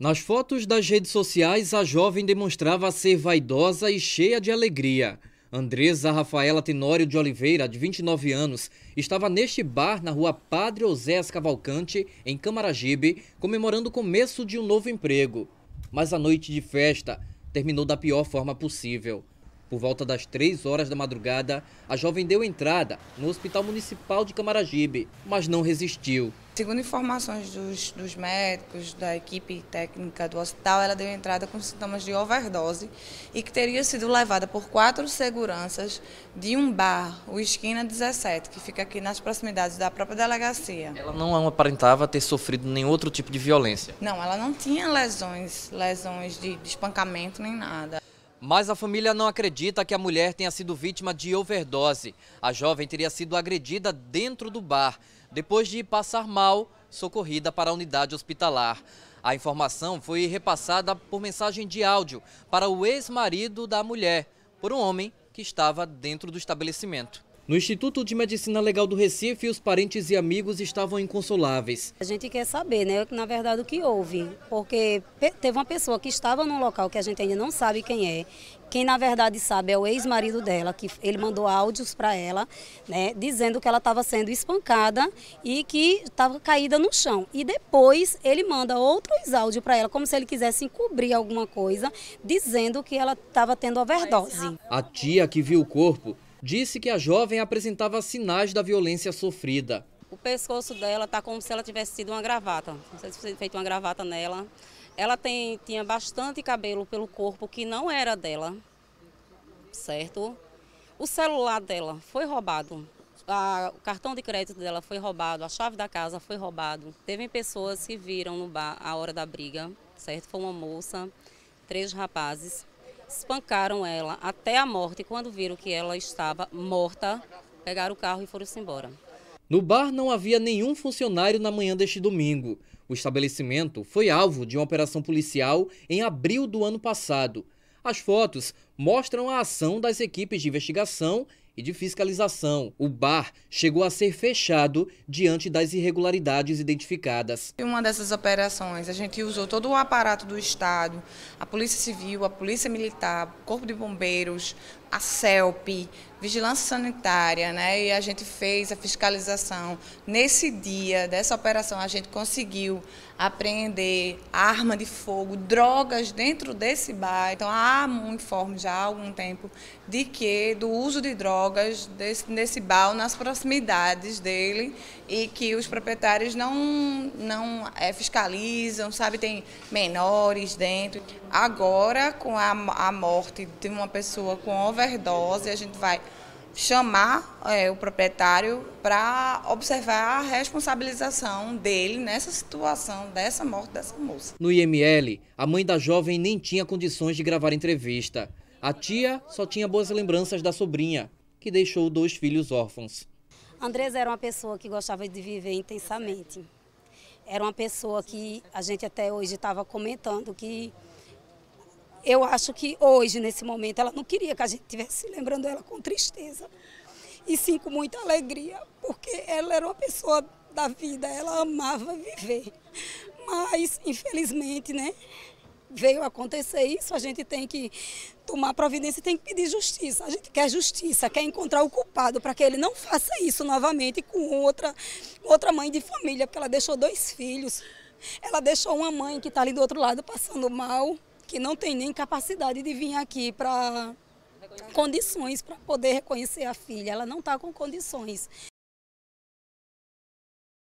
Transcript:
Nas fotos das redes sociais, a jovem demonstrava ser vaidosa e cheia de alegria. Andresa Rafaela Tenório de Oliveira, de 29 anos, estava neste bar na rua Padre Osés Cavalcante, em Camaragibe, comemorando o começo de um novo emprego. Mas a noite de festa terminou da pior forma possível. Por volta das 3 horas da madrugada, a jovem deu entrada no Hospital Municipal de Camaragibe, mas não resistiu. Segundo informações dos, dos, médicos, da equipe técnica do hospital, ela deu entrada com sintomas de overdose e que teria sido levada por quatro seguranças de um bar, o Esquina 17, que fica aqui nas proximidades da própria delegacia. Ela não aparentava ter sofrido nenhum outro tipo de violência? Não, ela não tinha lesões, lesões de, de espancamento nem nada. Mas a família não acredita que a mulher tenha sido vítima de overdose. A jovem teria sido agredida dentro do bar, depois de passar mal, socorrida para a unidade hospitalar. A informação foi repassada por mensagem de áudio para o ex-marido da mulher, por um homem que estava dentro do estabelecimento. No Instituto de Medicina Legal do Recife, os parentes e amigos estavam inconsoláveis. A gente quer saber, né, na verdade, o que houve, porque teve uma pessoa que estava num local que a gente ainda não sabe quem é. Quem na verdade sabe é o ex-marido dela, que ele mandou áudios para ela, né, dizendo que ela estava sendo espancada e que estava caída no chão. E depois ele manda outros áudios para ela, como se ele quisesse encobrir alguma coisa, dizendo que ela estava tendo overdose. A tia que viu o corpo disse que a jovem apresentava sinais da violência sofrida. O pescoço dela está como se ela tivesse sido uma gravata, não sei se foi feito uma gravata nela. Ela tem, tinha bastante cabelo pelo corpo que não era dela, certo? O celular dela foi roubado, a, o cartão de crédito dela foi roubado, a chave da casa foi roubado. Teve pessoas que viram no bar a hora da briga, certo? Foi uma moça, três rapazes espancaram ela até a morte. Quando viram que ela estava morta, pegaram o carro e foram-se embora. No bar não havia nenhum funcionário na manhã deste domingo. O estabelecimento foi alvo de uma operação policial em abril do ano passado. As fotos mostram a ação das equipes de investigação e de fiscalização. O bar chegou a ser fechado diante das irregularidades identificadas. Em uma dessas operações, a gente usou todo o aparato do Estado, a Polícia Civil, a Polícia Militar, Corpo de Bombeiros, a CELP, Vigilância Sanitária, né? E a gente fez a fiscalização. Nesse dia dessa operação, a gente conseguiu apreender arma de fogo, drogas dentro desse bar. Então há um informe já há algum tempo de que do uso de drogas drogas desse, nesse bal nas proximidades dele e que os proprietários não, não é, fiscalizam, sabe? Tem menores dentro. Agora, com a, a morte de uma pessoa com overdose, a gente vai chamar é, o proprietário para observar a responsabilização dele nessa situação, dessa morte dessa moça. No IML, a mãe da jovem nem tinha condições de gravar entrevista. A tia só tinha boas lembranças da sobrinha, que deixou dois filhos órfãos. Andresa era uma pessoa que gostava de viver intensamente. Era uma pessoa que a gente até hoje estava comentando que eu acho que hoje, nesse momento, ela não queria que a gente estivesse lembrando ela com tristeza. E sim com muita alegria, porque ela era uma pessoa da vida, ela amava viver. Mas, infelizmente, né, veio acontecer isso, a gente tem que tomar providência e tem que pedir justiça. A gente quer justiça, quer encontrar o culpado para que ele não faça isso novamente com outra, outra mãe de família, porque ela deixou dois filhos. Ela deixou uma mãe que está ali do outro lado passando mal, que não tem nem capacidade de vir aqui para condições para poder reconhecer a filha. Ela não está com condições.